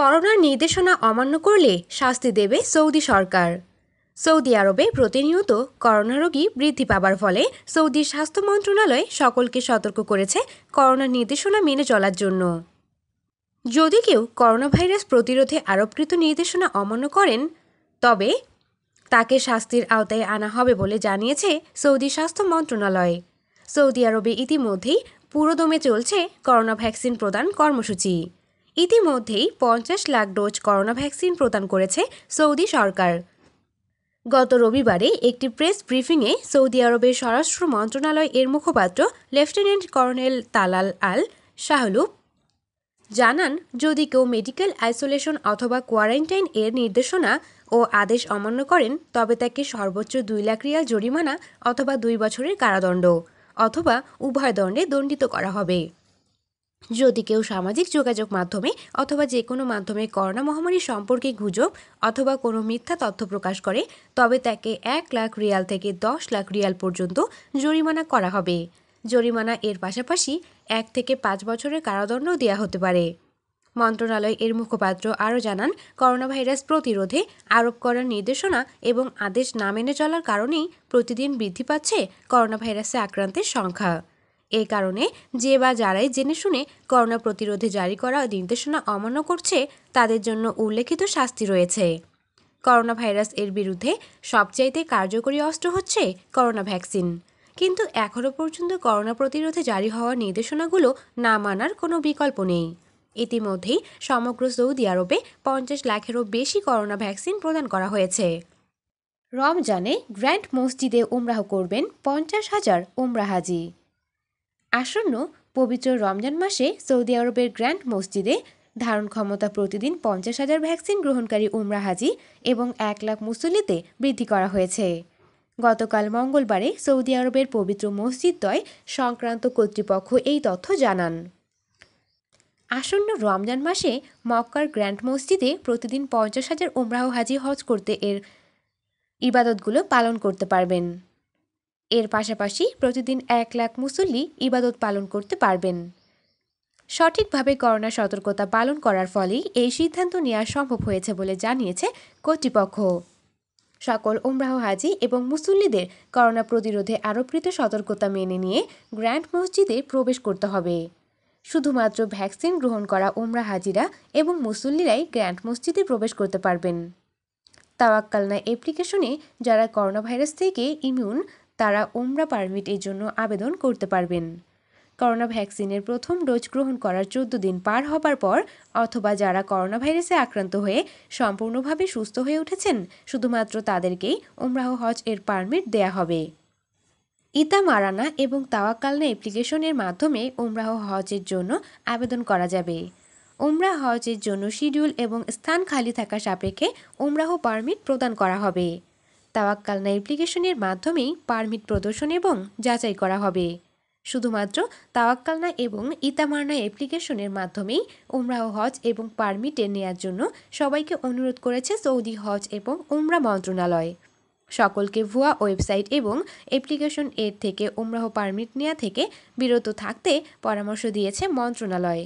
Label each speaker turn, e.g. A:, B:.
A: করোনার নির্দেশনা অমান্য করলে শাস্তি দেবে সৌদি সরকার সৌদি আরবে প্রতিনিয়ত করোনা রোগী বৃদ্ধি পাবার ফলে সৌদি স্বাস্থ্য মন্ত্রণালয় সকলকে সতর্ক করেছে করোনার নির্দেশনা মেনে চলার জন্য যদি কেউ করোনা ভাইরাস প্রতিরোধে আরোপকৃত নির্দেশনা অমান্য করেন তবে তাকে শাস্তির আওতায় আনা হবে বলে জানিয়েছে সৌদি স্বাস্থ্য মন্ত্রণালয় সৌদি আরবে ইতিমধ্যেই পুরোদমে চলছে করোনা ভ্যাকসিন প্রদান কর্মসূচি ইতিমধ্যেই পঞ্চাশ লাখ ডোজ করোনা ভ্যাকসিন প্রদান করেছে সৌদি সরকার গত রবিবারে একটি প্রেস ব্রিফিংয়ে সৌদি আরবের স্বরাষ্ট্র মন্ত্রণালয় এর মুখপাত্র লেফটেন্যান্ট কর্নেল তালাল আল শাহলু জানান যদি কেউ মেডিকেল আইসোলেশন অথবা কোয়ারেন্টাইন এর নির্দেশনা ও আদেশ অমান্য করেন তবে তাকে সর্বোচ্চ দুই লাখ রিয়াল জরিমানা অথবা দুই বছরের কারাদণ্ড অথবা উভয় দণ্ডে দণ্ডিত করা হবে যদি কেউ সামাজিক যোগাযোগ মাধ্যমে অথবা যে কোনো মাধ্যমে করোনা মহামারী সম্পর্কে গুজব অথবা কোনো মিথ্যা তথ্য প্রকাশ করে তবে তাকে এক লাখ রিয়াল থেকে দশ লাখ রিয়াল পর্যন্ত জরিমানা করা হবে জরিমানা এর পাশাপাশি এক থেকে পাঁচ বছরের কারাদণ্ড দেওয়া হতে পারে মন্ত্রণালয় এর মুখপাত্র আরও জানান করোনা ভাইরাস প্রতিরোধে আরোপ করার নির্দেশনা এবং আদেশ না মেনে চলার কারণেই প্রতিদিন বৃদ্ধি পাচ্ছে করোনা ভাইরাসে আক্রান্তের সংখ্যা এ কারণে যে বা যারাই জেনে শুনে করোনা প্রতিরোধে জারি করা নির্দেশনা অমান্য করছে তাদের জন্য উল্লেখিত শাস্তি রয়েছে করোনা ভাইরাস এর বিরুদ্ধে সবচাইতে কার্যকরী অস্ত্র হচ্ছে করোনা ভ্যাকসিন কিন্তু এখনও পর্যন্ত করোনা প্রতিরোধে জারি হওয়া নির্দেশনাগুলো না মানার কোনো বিকল্প নেই ইতিমধ্যেই সমগ্র সৌদি আরবে পঞ্চাশ লাখেরও বেশি করোনা ভ্যাকসিন প্রদান করা হয়েছে রমজানে গ্র্যান্ড মসজিদে উমরাহ করবেন পঞ্চাশ হাজার উমরাহাজি আসন্ন পবিত্র রমজান মাসে সৌদি আরবের গ্র্যান্ড মসজিদে ধারণ ক্ষমতা প্রতিদিন পঞ্চাশ হাজার ভ্যাকসিন গ্রহণকারী উমরা হাজি এবং এক লাখ মুসল্লিতে বৃদ্ধি করা হয়েছে গতকাল মঙ্গলবারে সৌদি আরবের পবিত্র মসজিদদ্বয় সংক্রান্ত কর্তৃপক্ষ এই তথ্য জানান আসন্ন রমজান মাসে মক্কার গ্র্যান্ড মসজিদে প্রতিদিন পঞ্চাশ হাজার উমরাহ হাজি হজ করতে এর ইবাদতগুলো পালন করতে পারবেন এর পাশাপাশি প্রতিদিন এক লাখ মুসল্লি ইবাদত পালন করতে পারবেন সঠিকভাবে করোনা সতর্কতা পালন করার ফলেই এই সিদ্ধান্ত নেওয়া সম্ভব হয়েছে বলে জানিয়েছে কর্তৃপক্ষ সকল উমরাহ হাজি এবং মুসল্লিদের করোনা প্রতিরোধে আরোপিত সতর্কতা মেনে নিয়ে গ্র্যান্ড মসজিদে প্রবেশ করতে হবে শুধুমাত্র ভ্যাকসিন গ্রহণ করা উমরা হাজিরা এবং মুসল্লিরাই গ্র্যান্ড মসজিদে প্রবেশ করতে পারবেন তাওয়াক্কালনা অ্যাপ্লিকেশনে যারা করোনা ভাইরাস থেকে ইমিউন তারা ওমরা পারমিট এর জন্য আবেদন করতে পারবেন করোনা ভ্যাকসিনের প্রথম ডোজ গ্রহণ করার চোদ্দ দিন পার হবার পর অথবা যারা করোনা ভাইরাসে আক্রান্ত হয়ে সম্পূর্ণভাবে সুস্থ হয়ে উঠেছেন শুধুমাত্র তাদেরকেই ওমরাহ হজ এর পারমিট দেয়া হবে ইতা মারানা এবং তাওয়াক্কালনা অ্যাপ্লিকেশনের মাধ্যমে ওমরাহ হজের জন্য আবেদন করা যাবে ওমরা হজের জন্য শিডিউল এবং স্থান খালি থাকা সাপেক্ষে ওমরাহ পারমিট প্রদান করা হবে তাওয়াক্কালনা অ্যাপ্লিকেশনের মাধ্যমেই পারমিট প্রদর্শন এবং যাচাই করা হবে শুধুমাত্র তাওয়াক্কালনা এবং ইতামারনা অ্যাপ্লিকেশনের মাধ্যমেই উমরা ও হজ এবং পারমিটে নেয়ার জন্য সবাইকে অনুরোধ করেছে সৌদি হজ এবং উমরা মন্ত্রণালয় সকলকে ভুয়া ওয়েবসাইট এবং অ্যাপ্লিকেশন এর থেকে উমরাহ পারমিট নেওয়া থেকে বিরত থাকতে পরামর্শ দিয়েছে মন্ত্রণালয়